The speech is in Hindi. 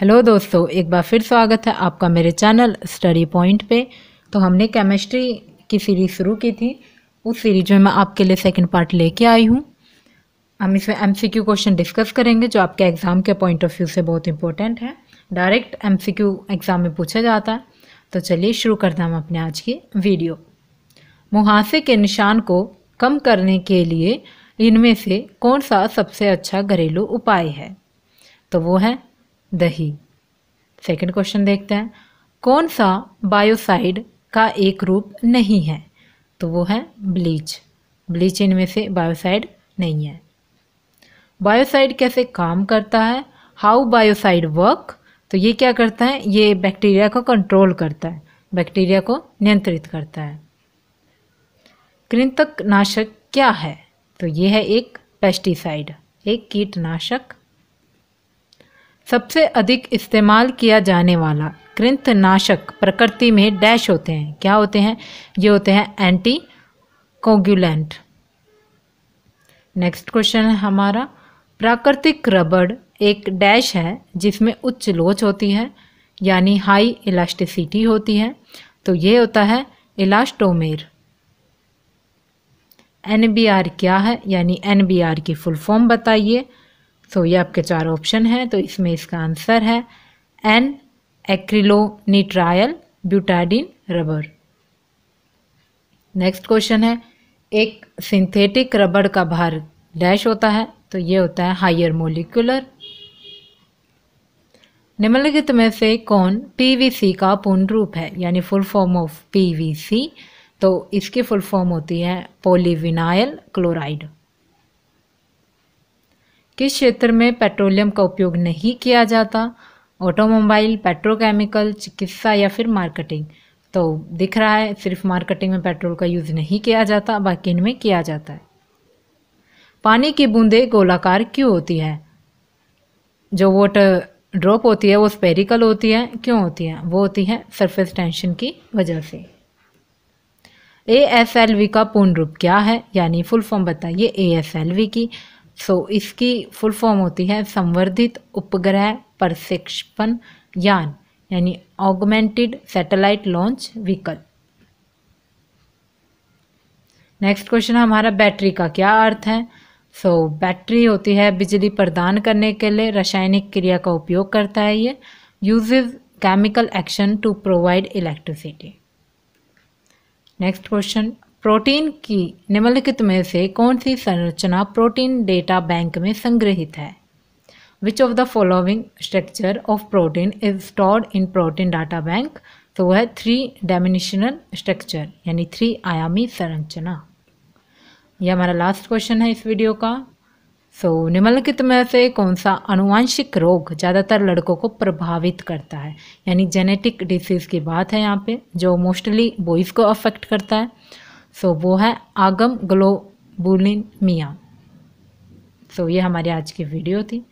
हेलो दोस्तों एक बार फिर स्वागत है आपका मेरे चैनल स्टडी पॉइंट पे तो हमने केमिस्ट्री की सीरीज़ शुरू की थी उस सीरीज में मैं आपके लिए सेकंड पार्ट लेके आई हूँ हम इसमें एमसीक्यू क्वेश्चन डिस्कस करेंगे जो आपके एग्ज़ाम के पॉइंट ऑफ व्यू से बहुत इंपॉर्टेंट है डायरेक्ट एम एग्ज़ाम में पूछा जाता है तो चलिए शुरू करते हैं हम अपने आज की वीडियो मुहासे के निशान को कम करने के लिए इनमें से कौन सा सबसे अच्छा घरेलू उपाय है तो वो है दही सेकंड क्वेश्चन देखते हैं कौन सा बायोसाइड का एक रूप नहीं है तो वो है ब्लीच ब्लीच इनमें से बायोसाइड नहीं है बायोसाइड कैसे काम करता है हाउ बायोसाइड वर्क तो ये क्या करता है ये बैक्टीरिया को कंट्रोल करता है बैक्टीरिया को नियंत्रित करता है कृंतक नाशक क्या है तो ये है एक पेस्टिसाइड एक कीटनाशक सबसे अधिक इस्तेमाल किया जाने वाला कृंतनाशक प्रकृति में डैश होते हैं क्या होते हैं ये होते हैं एंटी कोगुलेंट नेक्स्ट क्वेश्चन है हमारा प्राकृतिक रबड़ एक डैश है जिसमें उच्च लोच होती है यानी हाई इलास्टिसिटी होती है तो ये होता है इलास्टोमेर एन क्या है यानी एन की फुल फॉर्म बताइए सो ये आपके चार ऑप्शन हैं तो इसमें इसका आंसर है N acrylonitrile butadiene rubber next question है एक सिंथेटिक रबर का भार डैश होता है तो ये होता है हायर मोलिकुलर निम्नलिखित में से कौन पीवीसी का पूर्ण रूप है यानी फुल फॉर्म ऑफ पीवीसी तो इसकी फुल फॉर्म होती है पोलीविनाइल क्लोराइड किस क्षेत्र में पेट्रोलियम का उपयोग नहीं किया जाता ऑटोमोबाइल पेट्रोकेमिकल चिकित्सा या फिर मार्केटिंग तो दिख रहा है सिर्फ मार्केटिंग में पेट्रोल का यूज़ नहीं किया जाता बाकी इनमें किया जाता है पानी की बूंदें गोलाकार क्यों होती है जो वोट ड्रॉप होती है वो स्पेरिकल होती है क्यों होती है वो होती है सरफेस टेंशन की वजह से ए एस एल वी का पूर्ण रूप क्या है यानी फुल फॉर्म बताइए ए एस एल वी की सो तो so, इसकी फुल फॉर्म होती है संवर्धित उपग्रह प्रशिक्षण यान यानी augmented satellite launch vehicle next question है हमारा बैटरी का क्या अर्थ है सो so, बैटरी होती है बिजली प्रदान करने के लिए रासायनिक क्रिया का उपयोग करता है ये usage chemical action to provide electricity next question protein की निम्नलिखित में से कौन सी संरचना प्रोटीन डेटा बैंक में संग्रहित है which of the following structure of protein is stored in protein data bank तो वह थ्री डायमेंशनल स्ट्रक्चर यानी थ्री आयामी संरचना यह हमारा लास्ट क्वेश्चन है इस वीडियो का सो so, निम्नलिखित में से कौन सा अनुवांशिक रोग ज़्यादातर लड़कों को प्रभावित करता है यानी जेनेटिक डिसीज़ की बात है यहाँ पे जो मोस्टली बॉयज़ को अफेक्ट करता है सो so, वो है आगम ग्लोबुलिन मिया सो so, ये हमारी आज की वीडियो थी